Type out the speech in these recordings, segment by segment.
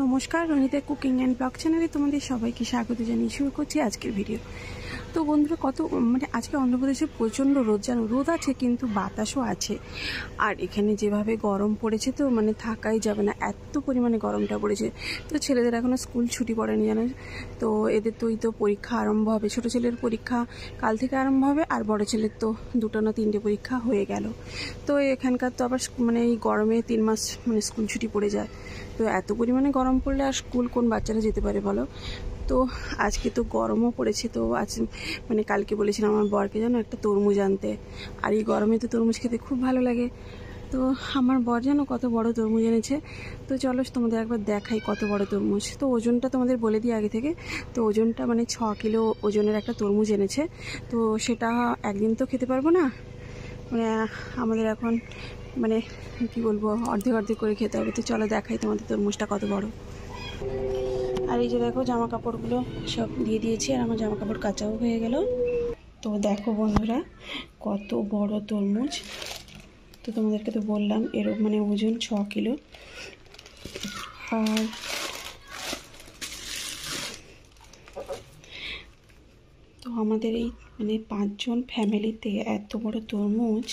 নমস্কার Ronita cooking and blog চ্যানেলে তোমাদের সবাইকে স্বাগত জানিয়ে শুরু করছি আজকের ভিডিও তো বন্ধুরা কত মানে আজকে অন্ধ্রপ্রদেশে প্রচণ্ড রোদ যেন রোদ আছে কিন্তু বাতাসও আছে আর এখানে যেভাবে গরম পড়েছে তো মানে থাকাই যাবে না এত পরিমাণে গরমটা পড়েছে তো ছেলেদের এখনও স্কুল ছুটি পড়েনি জানো তো এদের তোই তো পরীক্ষা আরম্ভ হবে ছোট ছেলের পরীক্ষা কাল থেকে আরম্ভ হবে আর বড় ছেলের তো দুটো না তিনটে পরীক্ষা হয়ে গেল তো এখানকার তো আবার মানে এই গরমে তিন মাস মানে স্কুল ছুটি পড়ে যায় তো এত পরিমাণে গরম পড়লে আর স্কুল কোন বাচ্চারা যেতে পারে বলো তো আজকে তো গরমও পড়েছে তো আজ মানে কালকে বলেছিলাম আমার বরকে যেন একটা তরমুজ আনতে আর এই গরমে তো তরমুজ খেতে খুব ভালো লাগে তো আমার বর যেন কত বড় তরমুজ এনেছে তো চলো তোমাদের একবার দেখাই কত বড় তরমুজ তো ওজনটা তোমাদের বলে দিই আগে থেকে তো ওজনটা মানে ছ কিলো ওজনের একটা তরমুজ এনেছে তো সেটা একদিন তো খেতে পারবো না মানে আমাদের এখন মানে কি বলবো অর্ধেক অর্ধেক করে খেতে হবে তো চলো দেখাই তোমাদের তরমুজটা কত বড় আর এই যে দেখো জামা কাপড়গুলো সব দিয়ে দিয়েছি আর আমার জামা কাপড় কাঁচাও হয়ে গেল তো দেখো বন্ধুরা কত বড় তরমুজ তো তোমাদেরকে তো বললাম এর মানে ওজন ছ কিলো আর তো আমাদের এই মানে পাঁচজন ফ্যামিলিতে এত বড় তরমুজ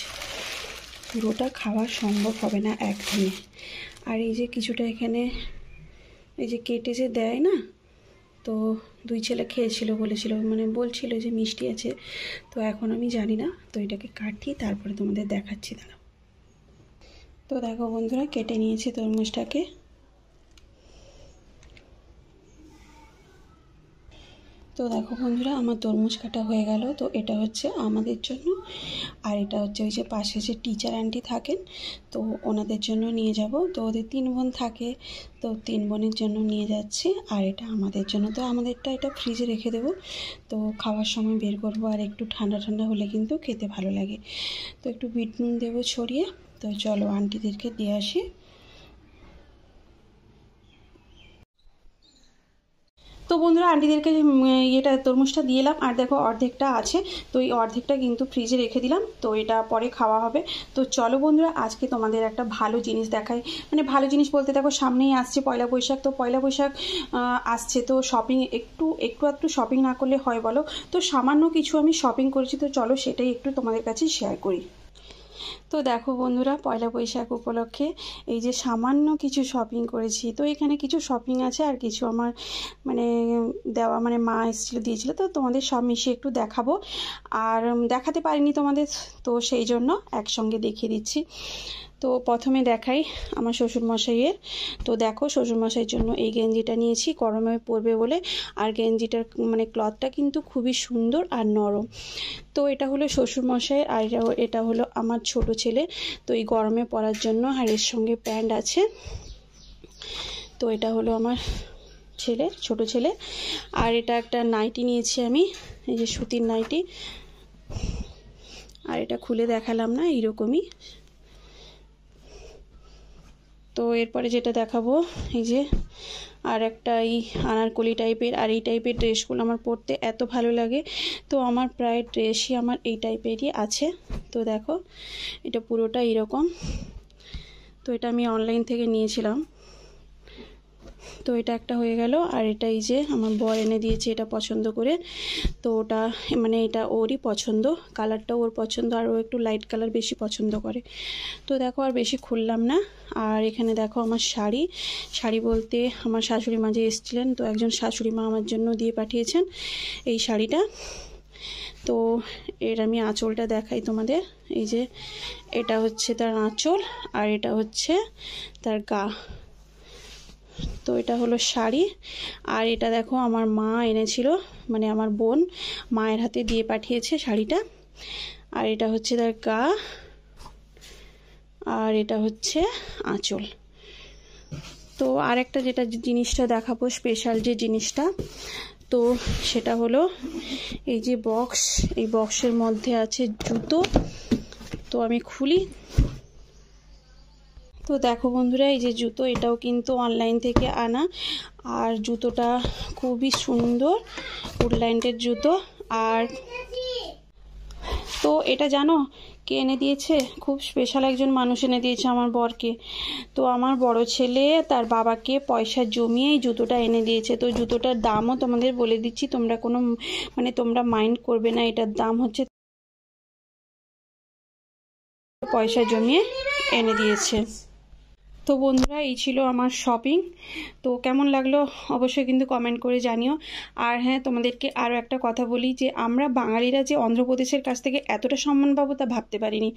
পুরোটা খাওয়া সম্ভব হবে না একদিনে আর এই যে কিছুটা এখানে এই যে কেটে যে দেয় না তো দুই ছেলে খেয়েছিল বলেছিল মানে বলছিল যে মিষ্টি আছে তো এখন আমি জানি না তো এটাকে কাটি তারপরে তোমাদের দেখাচ্ছি দাঁড়াও তো দেখো বন্ধুরা কেটে নিয়েছে তরমুজটাকে তো দেখো বন্ধুরা আমার তরমুজ কাটা হয়ে গেল তো এটা হচ্ছে আমাদের জন্য আর এটা হচ্ছে ওই যে পাশে যে টিচার আন্টি থাকেন তো ওনাদের জন্য নিয়ে যাব তো ওদের তিন বোন থাকে তো তিন বোনের জন্য নিয়ে যাচ্ছি আর এটা আমাদের জন্য তো আমাদেরটা এটা ফ্রিজে রেখে দেব তো খাওয়ার সময় বের করবো আর একটু ঠান্ডা ঠান্ডা হলে কিন্তু খেতে ভালো লাগে তো একটু বিট নুন দেবো ছড়িয়ে তো চলো আন্টিদেরকে দিয়ে আসি তো বন্ধুরা আন্টিদেরকে ইয়েটা তরমুজটা দিয়ে এলাম আর দেখো অর্ধেকটা আছে তো এই অর্ধেকটা কিন্তু ফ্রিজে রেখে দিলাম তো এটা পরে খাওয়া হবে তো চলো বন্ধুরা আজকে তোমাদের একটা ভালো জিনিস দেখাই মানে ভালো জিনিস বলতে দেখো সামনেই আসছে পয়লা বৈশাখ তো পয়লা বৈশাখ আসছে তো শপিং একটু একটু একটু শপিং না করলে হয় বলো তো সামান্য কিছু আমি শপিং করেছি তো চলো সেটাই একটু তোমাদের কাছে শেয়ার করি তো দেখো বন্ধুরা পয়লা বৈশাখ উপলক্ষে এই যে সামান্য কিছু শপিং করেছি তো এখানে কিছু শপিং আছে আর কিছু আমার মানে দেওয়া মানে মা এসেছিল দিয়েছিল তো তোমাদের সব মিশিয়ে একটু দেখাবো আর দেখাতে পারিনি তোমাদের তো সেই জন্য একসঙ্গে দেখিয়ে দিচ্ছি তো প্রথমে দেখাই আমার শ্বশুরমশাইয়ের তো দেখো শ্বশুরমশাইয়ের জন্য এই গেঞ্জিটা নিয়েছি গরমে পরবে বলে আর গেঞ্জিটার মানে ক্লথটা কিন্তু খুবই সুন্দর আর নরম তো এটা হলো শ্বশুরমশাইয়ের আর এটা হলো আমার ছোট ছেলে তো এই গরমে পরার জন্য আর এর সঙ্গে প্যান্ট আছে তো এটা হলো আমার ছেলে ছোট ছেলে আর এটা একটা নাইটি নিয়েছি আমি এই যে সুতির নাইটি আর এটা খুলে দেখালাম না এইরকমই তো এরপরে যেটা দেখাবো এই যে আর একটা এই আনারকলি টাইপের আর এই টাইপের ড্রেসগুলো আমার পরতে এত ভালো লাগে তো আমার প্রায় ড্রেসই আমার এই টাইপেরই আছে তো দেখো এটা পুরোটা এরকম তো এটা আমি অনলাইন থেকে নিয়েছিলাম তো এটা একটা হয়ে গেল আর এটা এই যে আমার বর এনে দিয়েছে এটা পছন্দ করে তো ওটা মানে এটা ওরই পছন্দ কালারটা ওর পছন্দ আর ও একটু লাইট কালার বেশি পছন্দ করে তো দেখো আর বেশি খুললাম না আর এখানে দেখো আমার শাড়ি শাড়ি বলতে আমার শাশুড়ি মা যে এসেছিলেন তো একজন শাশুড়ি মা আমার জন্য দিয়ে পাঠিয়েছেন এই শাড়িটা তো এর আমি আঁচলটা দেখাই তোমাদের এই যে এটা হচ্ছে তার আঁচল আর এটা হচ্ছে তার গা তো এটা হলো শাড়ি আর এটা দেখো আমার মা এনেছিল মানে আমার বোন মায়ের হাতে দিয়ে পাঠিয়েছে শাড়িটা আর এটা হচ্ছে তার গা আর এটা হচ্ছে আঁচল তো আর একটা যেটা জিনিসটা দেখাবো স্পেশাল যে জিনিসটা তো সেটা হলো এই যে বক্স এই বক্সের মধ্যে আছে জুতো তো আমি খুলি তো দেখো বন্ধুরা এই যে জুতো এটাও কিন্তু অনলাইন থেকে আনা আর জুতোটা খুবই সুন্দর উডল্যান্ডের জুতো আর তো এটা জানো কে এনে দিয়েছে খুব স্পেশাল একজন মানুষ এনে দিয়েছে আমার বরকে তো আমার বড় ছেলে তার বাবাকে পয়সা জমিয়ে এই জুতোটা এনে দিয়েছে তো জুতোটার দামও তোমাদের বলে দিচ্ছি তোমরা কোনো মানে তোমরা মাইন্ড করবে না এটার দাম হচ্ছে পয়সা জমিয়ে এনে দিয়েছে তো বন্ধুরা এই ছিল আমার শপিং তো কেমন লাগলো অবশ্যই কিন্তু কমেন্ট করে জানিও আর হ্যাঁ তোমাদেরকে আরও একটা কথা বলি যে আমরা বাঙালিরা যে অন্ধ্রপ্রদেশের কাছ থেকে এতটা সম্মান পাবো তা ভাবতে পারিনি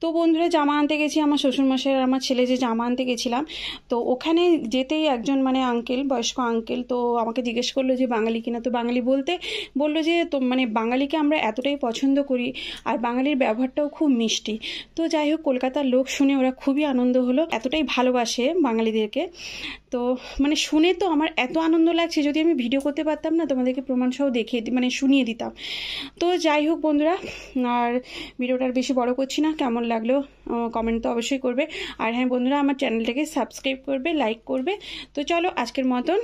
তো বন্ধুরা জামা আনতে গেছি আমার শ্বশুরমশাই আমার ছেলে যে জামা আনতে গেছিলাম তো ওখানে যেতেই একজন মানে আঙ্কেল বয়স্ক আঙ্কেল তো আমাকে জিজ্ঞেস করলো যে বাঙালি কিনা তো বাঙালি বলতে বললো যে তো মানে বাঙালিকে আমরা এতটাই পছন্দ করি আর বাঙালির ব্যবহারটাও খুব মিষ্টি তো যাই হোক কলকাতার লোক শুনে ওরা খুবই আনন্দ হলো এতটাই ভালোবাসে বাঙালিদেরকে তো মানে শুনে তো আমার এত আনন্দ লাগছে যদি আমি ভিডিও করতে পারতাম না তোমাদেরকে প্রমাণসহ দেখিয়ে মানে শুনিয়ে দিতাম তো যাই হোক বন্ধুরা আর ভিডিওটা আর বেশি বড় করছি না কেমন লাগলো কমেন্ট তো অবশ্যই করবে আর হ্যাঁ বন্ধুরা আমার চ্যানেলটাকে সাবস্ক্রাইব করবে লাইক করবে তো চলো আজকের মতন